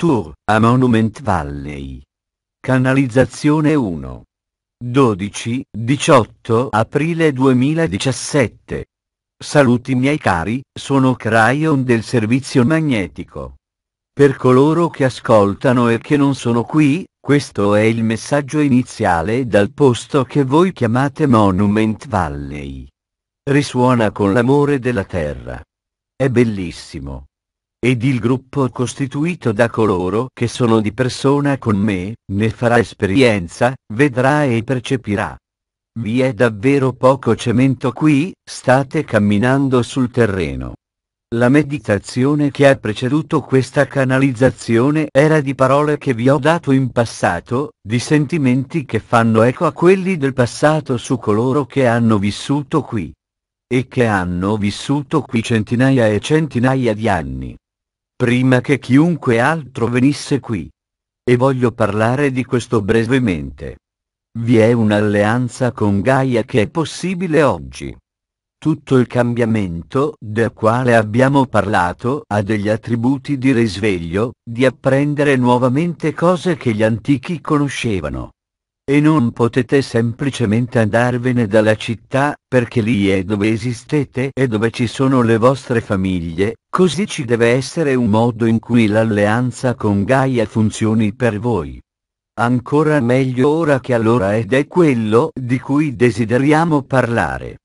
Tour, a Monument Valley. Canalizzazione 1. 12-18 aprile 2017. Saluti miei cari, sono Cryon del servizio magnetico. Per coloro che ascoltano e che non sono qui, questo è il messaggio iniziale dal posto che voi chiamate Monument Valley. Risuona con l'amore della terra. È bellissimo ed il gruppo costituito da coloro che sono di persona con me, ne farà esperienza, vedrà e percepirà. Vi è davvero poco cemento qui, state camminando sul terreno. La meditazione che ha preceduto questa canalizzazione era di parole che vi ho dato in passato, di sentimenti che fanno eco a quelli del passato su coloro che hanno vissuto qui. E che hanno vissuto qui centinaia e centinaia di anni prima che chiunque altro venisse qui. E voglio parlare di questo brevemente. Vi è un'alleanza con Gaia che è possibile oggi. Tutto il cambiamento del quale abbiamo parlato ha degli attributi di risveglio, di apprendere nuovamente cose che gli antichi conoscevano e non potete semplicemente andarvene dalla città, perché lì è dove esistete e dove ci sono le vostre famiglie, così ci deve essere un modo in cui l'alleanza con Gaia funzioni per voi. Ancora meglio ora che allora ed è quello di cui desideriamo parlare.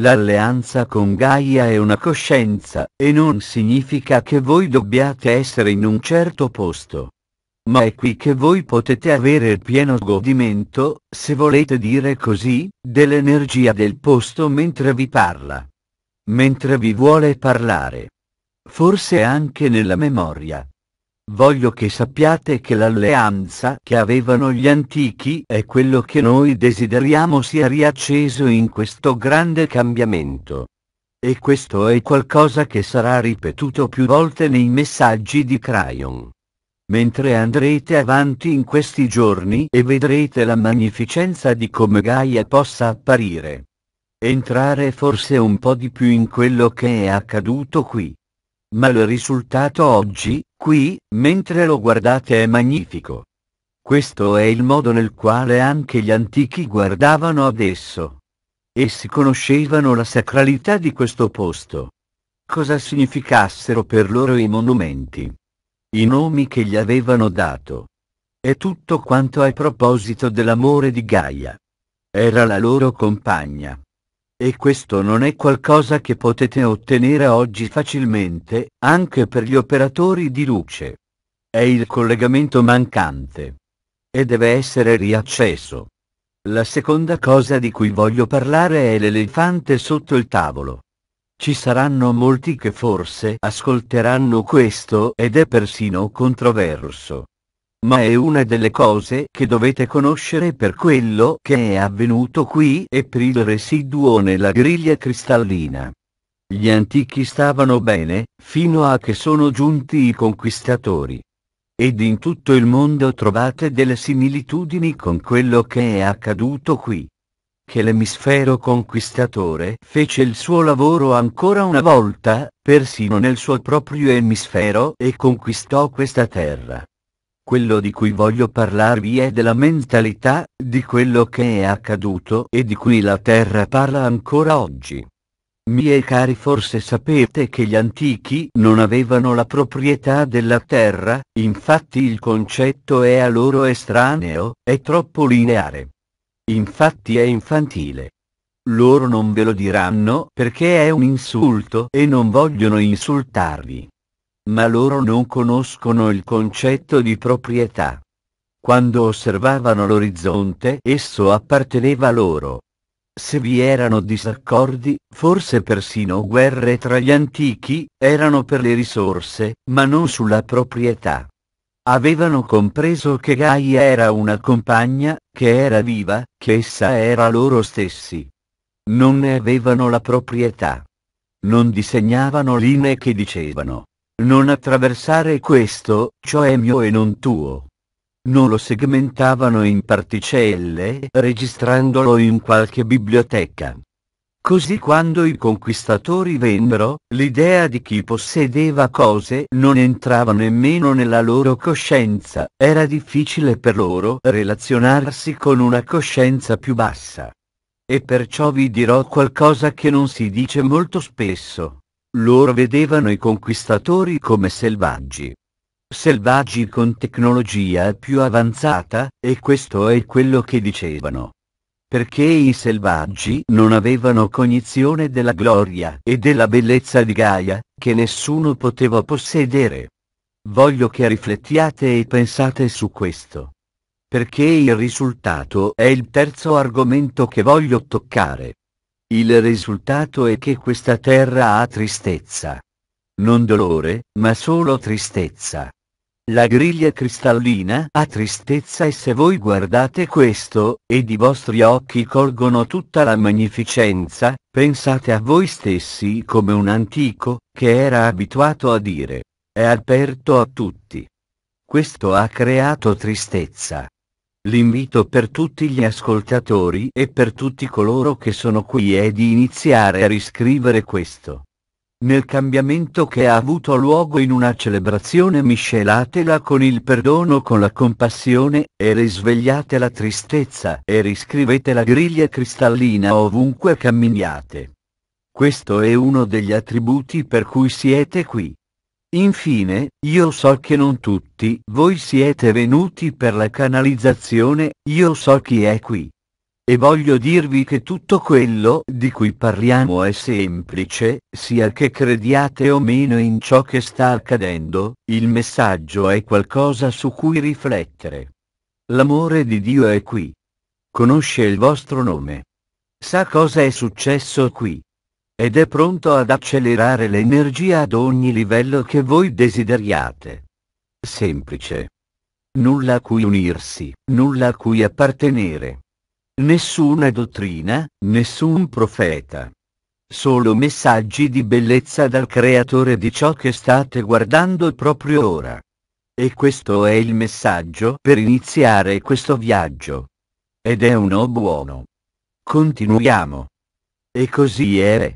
L'alleanza con Gaia è una coscienza, e non significa che voi dobbiate essere in un certo posto ma è qui che voi potete avere il pieno godimento, se volete dire così, dell'energia del posto mentre vi parla. Mentre vi vuole parlare. Forse anche nella memoria. Voglio che sappiate che l'alleanza che avevano gli antichi è quello che noi desideriamo sia riacceso in questo grande cambiamento. E questo è qualcosa che sarà ripetuto più volte nei messaggi di Crayon mentre andrete avanti in questi giorni e vedrete la magnificenza di come Gaia possa apparire. Entrare forse un po' di più in quello che è accaduto qui. Ma il risultato oggi, qui, mentre lo guardate è magnifico. Questo è il modo nel quale anche gli antichi guardavano adesso. Essi conoscevano la sacralità di questo posto. Cosa significassero per loro i monumenti i nomi che gli avevano dato. E tutto quanto a proposito dell'amore di Gaia. Era la loro compagna. E questo non è qualcosa che potete ottenere oggi facilmente, anche per gli operatori di luce. È il collegamento mancante. E deve essere riacceso. La seconda cosa di cui voglio parlare è l'elefante sotto il tavolo. Ci saranno molti che forse ascolteranno questo ed è persino controverso. Ma è una delle cose che dovete conoscere per quello che è avvenuto qui e per il residuo nella griglia cristallina. Gli antichi stavano bene, fino a che sono giunti i conquistatori. Ed in tutto il mondo trovate delle similitudini con quello che è accaduto qui che l'emisfero conquistatore fece il suo lavoro ancora una volta, persino nel suo proprio emisfero e conquistò questa terra. Quello di cui voglio parlarvi è della mentalità, di quello che è accaduto e di cui la terra parla ancora oggi. Miei cari forse sapete che gli antichi non avevano la proprietà della terra, infatti il concetto è a loro estraneo, è troppo lineare. Infatti è infantile. Loro non ve lo diranno perché è un insulto e non vogliono insultarvi. Ma loro non conoscono il concetto di proprietà. Quando osservavano l'orizzonte esso apparteneva loro. Se vi erano disaccordi, forse persino guerre tra gli antichi, erano per le risorse, ma non sulla proprietà. Avevano compreso che Gaia era una compagna, che era viva, che essa era loro stessi. Non ne avevano la proprietà. Non disegnavano linee che dicevano. Non attraversare questo, ciò è mio e non tuo. Non lo segmentavano in particelle, registrandolo in qualche biblioteca. Così quando i conquistatori vennero, l'idea di chi possedeva cose non entrava nemmeno nella loro coscienza, era difficile per loro relazionarsi con una coscienza più bassa. E perciò vi dirò qualcosa che non si dice molto spesso. Loro vedevano i conquistatori come selvaggi. Selvaggi con tecnologia più avanzata, e questo è quello che dicevano perché i selvaggi non avevano cognizione della gloria e della bellezza di Gaia, che nessuno poteva possedere. Voglio che riflettiate e pensate su questo. Perché il risultato è il terzo argomento che voglio toccare. Il risultato è che questa terra ha tristezza. Non dolore, ma solo tristezza. La griglia cristallina ha tristezza e se voi guardate questo, ed i vostri occhi colgono tutta la magnificenza, pensate a voi stessi come un antico, che era abituato a dire, è aperto a tutti. Questo ha creato tristezza. L'invito per tutti gli ascoltatori e per tutti coloro che sono qui è di iniziare a riscrivere questo nel cambiamento che ha avuto luogo in una celebrazione miscelatela con il perdono con la compassione, e risvegliate la tristezza e riscrivete la griglia cristallina ovunque camminiate. Questo è uno degli attributi per cui siete qui. Infine, io so che non tutti voi siete venuti per la canalizzazione, io so chi è qui. E voglio dirvi che tutto quello di cui parliamo è semplice, sia che crediate o meno in ciò che sta accadendo, il messaggio è qualcosa su cui riflettere. L'amore di Dio è qui. Conosce il vostro nome. Sa cosa è successo qui ed è pronto ad accelerare l'energia ad ogni livello che voi desideriate. Semplice. Nulla a cui unirsi, nulla a cui appartenere. Nessuna dottrina, nessun profeta. Solo messaggi di bellezza dal creatore di ciò che state guardando proprio ora. E questo è il messaggio per iniziare questo viaggio. Ed è uno buono. Continuiamo. E così è.